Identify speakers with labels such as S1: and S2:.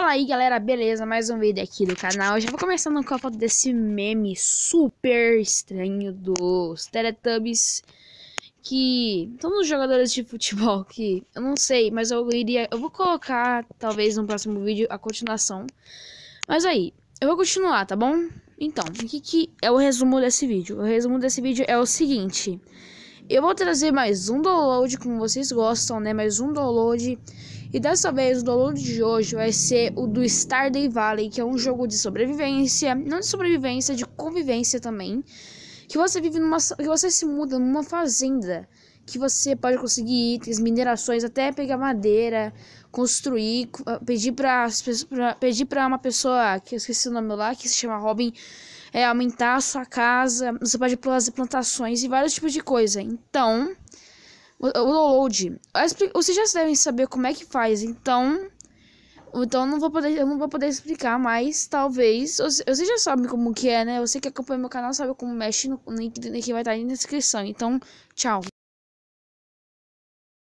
S1: Fala aí galera, beleza? Mais um vídeo aqui do canal. já vou começando com a foto desse meme super estranho dos Teletubbies. Que são os jogadores de futebol que eu não sei, mas eu iria. Eu vou colocar talvez no próximo vídeo a continuação. Mas aí, eu vou continuar, tá bom? Então, o que, que é o resumo desse vídeo? O resumo desse vídeo é o seguinte. Eu vou trazer mais um download, como vocês gostam, né? Mais um download e dessa vez o download de hoje vai ser o do Stardew Valley, que é um jogo de sobrevivência, não de sobrevivência, de convivência também, que você vive numa que você se muda numa fazenda, que você pode conseguir itens, minerações, até pegar madeira, construir, ah, pedir para pedir para uma pessoa que eu esqueci o nome lá, que se chama Robin, é, aumentar a sua casa, você pode fazer plantações e vários tipos de coisa. Então, o, download. Vocês já devem saber como é que faz, então então não vou poder, eu não vou poder explicar, mas talvez vocês já sabem como que é, né? Você que acompanha meu canal sabe como mexe no link, que vai estar aí na descrição. Então, tchau.